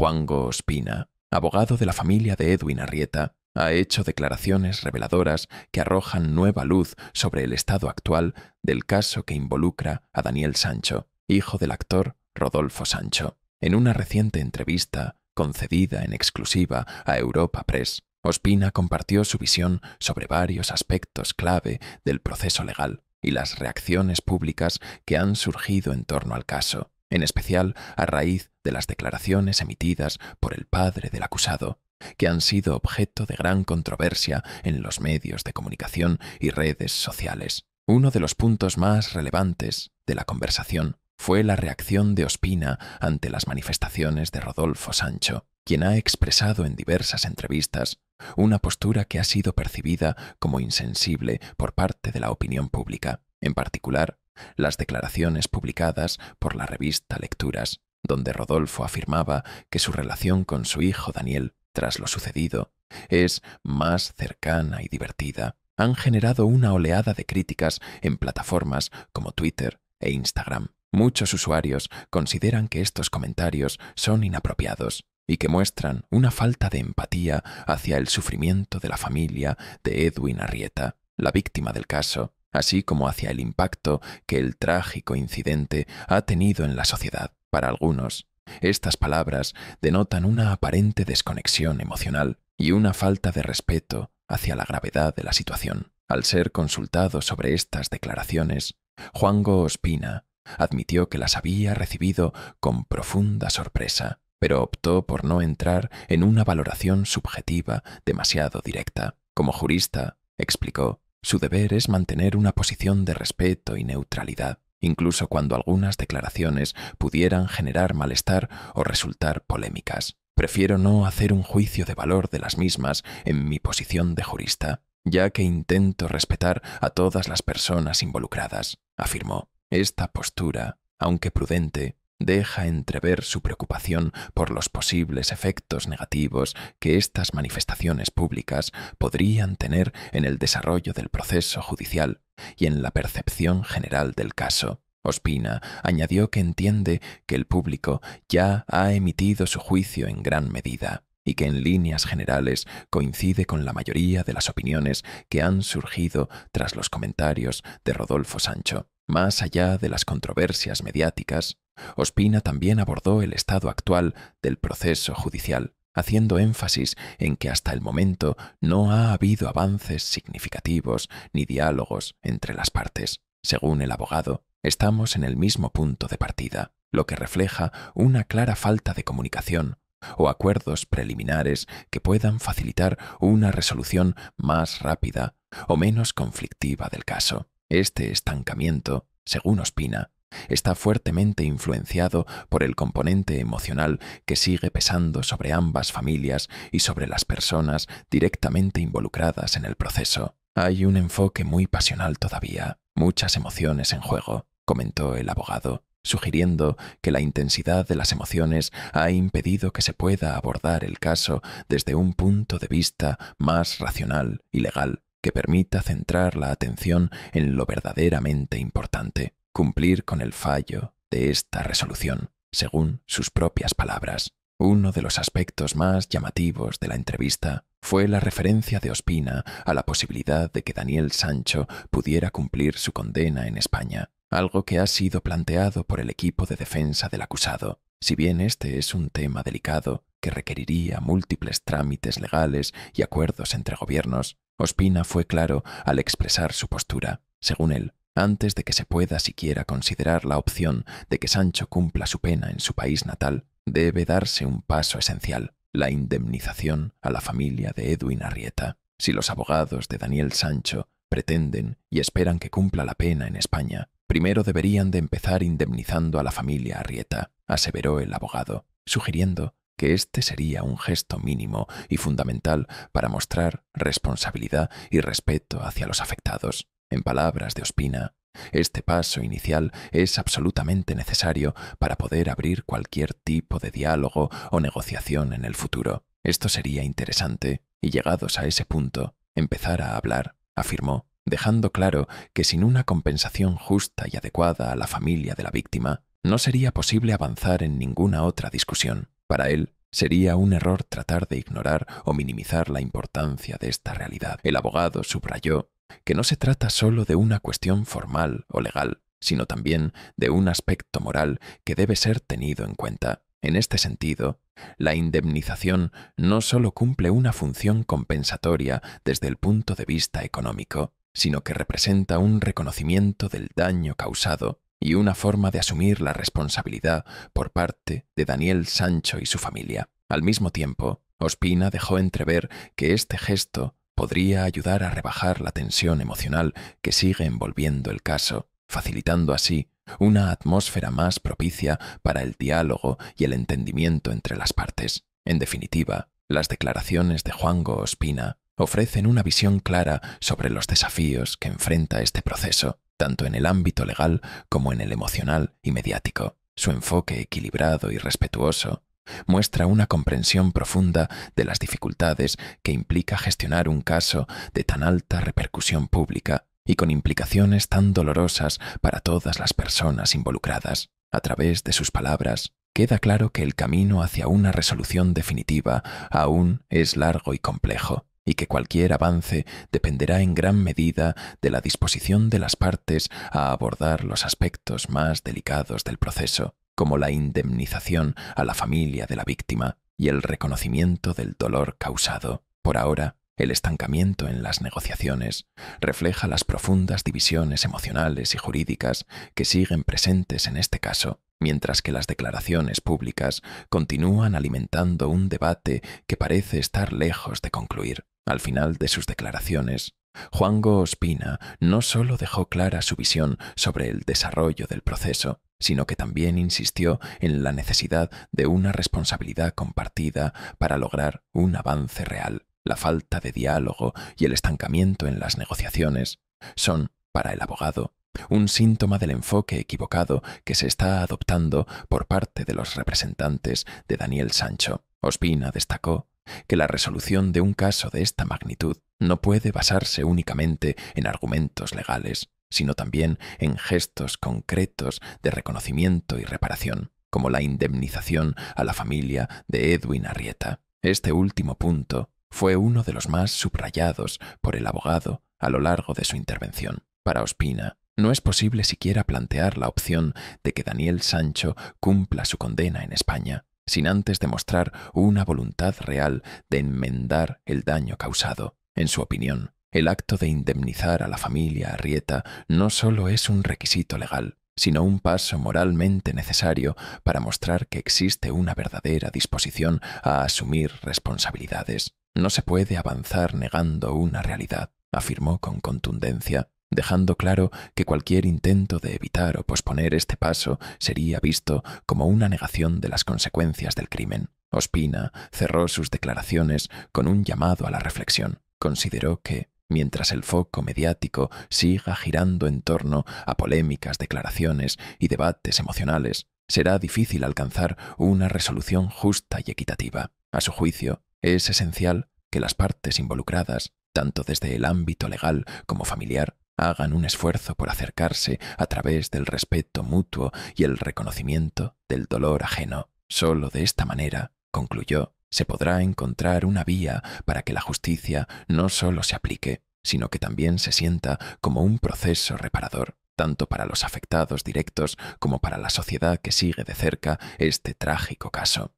Juango Ospina, abogado de la familia de Edwin Arrieta, ha hecho declaraciones reveladoras que arrojan nueva luz sobre el estado actual del caso que involucra a Daniel Sancho, hijo del actor Rodolfo Sancho. En una reciente entrevista, concedida en exclusiva a Europa Press, Ospina compartió su visión sobre varios aspectos clave del proceso legal y las reacciones públicas que han surgido en torno al caso en especial a raíz de las declaraciones emitidas por el padre del acusado, que han sido objeto de gran controversia en los medios de comunicación y redes sociales. Uno de los puntos más relevantes de la conversación fue la reacción de Ospina ante las manifestaciones de Rodolfo Sancho, quien ha expresado en diversas entrevistas una postura que ha sido percibida como insensible por parte de la opinión pública, en particular las declaraciones publicadas por la revista Lecturas, donde Rodolfo afirmaba que su relación con su hijo Daniel, tras lo sucedido, es más cercana y divertida, han generado una oleada de críticas en plataformas como Twitter e Instagram. Muchos usuarios consideran que estos comentarios son inapropiados y que muestran una falta de empatía hacia el sufrimiento de la familia de Edwin Arrieta, la víctima del caso, así como hacia el impacto que el trágico incidente ha tenido en la sociedad. Para algunos, estas palabras denotan una aparente desconexión emocional y una falta de respeto hacia la gravedad de la situación. Al ser consultado sobre estas declaraciones, Juan Ospina admitió que las había recibido con profunda sorpresa, pero optó por no entrar en una valoración subjetiva demasiado directa. Como jurista, explicó, su deber es mantener una posición de respeto y neutralidad, incluso cuando algunas declaraciones pudieran generar malestar o resultar polémicas. Prefiero no hacer un juicio de valor de las mismas en mi posición de jurista, ya que intento respetar a todas las personas involucradas, afirmó. Esta postura, aunque prudente, deja entrever su preocupación por los posibles efectos negativos que estas manifestaciones públicas podrían tener en el desarrollo del proceso judicial y en la percepción general del caso. Ospina añadió que entiende que el público ya ha emitido su juicio en gran medida y que en líneas generales coincide con la mayoría de las opiniones que han surgido tras los comentarios de Rodolfo Sancho. Más allá de las controversias mediáticas, Ospina también abordó el estado actual del proceso judicial, haciendo énfasis en que hasta el momento no ha habido avances significativos ni diálogos entre las partes. Según el abogado, estamos en el mismo punto de partida, lo que refleja una clara falta de comunicación o acuerdos preliminares que puedan facilitar una resolución más rápida o menos conflictiva del caso. Este estancamiento, según Ospina, está fuertemente influenciado por el componente emocional que sigue pesando sobre ambas familias y sobre las personas directamente involucradas en el proceso. Hay un enfoque muy pasional todavía, muchas emociones en juego, comentó el abogado, sugiriendo que la intensidad de las emociones ha impedido que se pueda abordar el caso desde un punto de vista más racional y legal que permita centrar la atención en lo verdaderamente importante cumplir con el fallo de esta resolución, según sus propias palabras. Uno de los aspectos más llamativos de la entrevista fue la referencia de Ospina a la posibilidad de que Daniel Sancho pudiera cumplir su condena en España, algo que ha sido planteado por el equipo de defensa del acusado. Si bien este es un tema delicado que requeriría múltiples trámites legales y acuerdos entre gobiernos, Ospina fue claro al expresar su postura. Según él, antes de que se pueda siquiera considerar la opción de que Sancho cumpla su pena en su país natal, debe darse un paso esencial, la indemnización a la familia de Edwin Arrieta. Si los abogados de Daniel Sancho pretenden y esperan que cumpla la pena en España, primero deberían de empezar indemnizando a la familia Arrieta, aseveró el abogado, sugiriendo que este sería un gesto mínimo y fundamental para mostrar responsabilidad y respeto hacia los afectados. En palabras de Ospina, este paso inicial es absolutamente necesario para poder abrir cualquier tipo de diálogo o negociación en el futuro. Esto sería interesante, y llegados a ese punto, empezar a hablar, afirmó, dejando claro que sin una compensación justa y adecuada a la familia de la víctima, no sería posible avanzar en ninguna otra discusión. Para él, Sería un error tratar de ignorar o minimizar la importancia de esta realidad. El abogado subrayó que no se trata solo de una cuestión formal o legal, sino también de un aspecto moral que debe ser tenido en cuenta. En este sentido, la indemnización no solo cumple una función compensatoria desde el punto de vista económico, sino que representa un reconocimiento del daño causado y una forma de asumir la responsabilidad por parte de Daniel Sancho y su familia. Al mismo tiempo, Ospina dejó entrever que este gesto podría ayudar a rebajar la tensión emocional que sigue envolviendo el caso, facilitando así una atmósfera más propicia para el diálogo y el entendimiento entre las partes. En definitiva, las declaraciones de Juan Ospina ofrecen una visión clara sobre los desafíos que enfrenta este proceso, tanto en el ámbito legal como en el emocional y mediático. Su enfoque equilibrado y respetuoso muestra una comprensión profunda de las dificultades que implica gestionar un caso de tan alta repercusión pública y con implicaciones tan dolorosas para todas las personas involucradas. A través de sus palabras, queda claro que el camino hacia una resolución definitiva aún es largo y complejo, y que cualquier avance dependerá en gran medida de la disposición de las partes a abordar los aspectos más delicados del proceso como la indemnización a la familia de la víctima y el reconocimiento del dolor causado. Por ahora, el estancamiento en las negociaciones refleja las profundas divisiones emocionales y jurídicas que siguen presentes en este caso, mientras que las declaraciones públicas continúan alimentando un debate que parece estar lejos de concluir. Al final de sus declaraciones, Juan Go Ospina no solo dejó clara su visión sobre el desarrollo del proceso, sino que también insistió en la necesidad de una responsabilidad compartida para lograr un avance real. La falta de diálogo y el estancamiento en las negociaciones son, para el abogado, un síntoma del enfoque equivocado que se está adoptando por parte de los representantes de Daniel Sancho. Ospina destacó que la resolución de un caso de esta magnitud no puede basarse únicamente en argumentos legales, sino también en gestos concretos de reconocimiento y reparación, como la indemnización a la familia de Edwin Arrieta. Este último punto fue uno de los más subrayados por el abogado a lo largo de su intervención. Para Ospina, no es posible siquiera plantear la opción de que Daniel Sancho cumpla su condena en España, sin antes demostrar una voluntad real de enmendar el daño causado. En su opinión, el acto de indemnizar a la familia Arrieta no solo es un requisito legal, sino un paso moralmente necesario para mostrar que existe una verdadera disposición a asumir responsabilidades. No se puede avanzar negando una realidad, afirmó con contundencia, dejando claro que cualquier intento de evitar o posponer este paso sería visto como una negación de las consecuencias del crimen. Ospina cerró sus declaraciones con un llamado a la reflexión. Consideró que mientras el foco mediático siga girando en torno a polémicas declaraciones y debates emocionales, será difícil alcanzar una resolución justa y equitativa. A su juicio, es esencial que las partes involucradas, tanto desde el ámbito legal como familiar, hagan un esfuerzo por acercarse a través del respeto mutuo y el reconocimiento del dolor ajeno. Solo de esta manera, concluyó, se podrá encontrar una vía para que la justicia no solo se aplique, sino que también se sienta como un proceso reparador, tanto para los afectados directos como para la sociedad que sigue de cerca este trágico caso.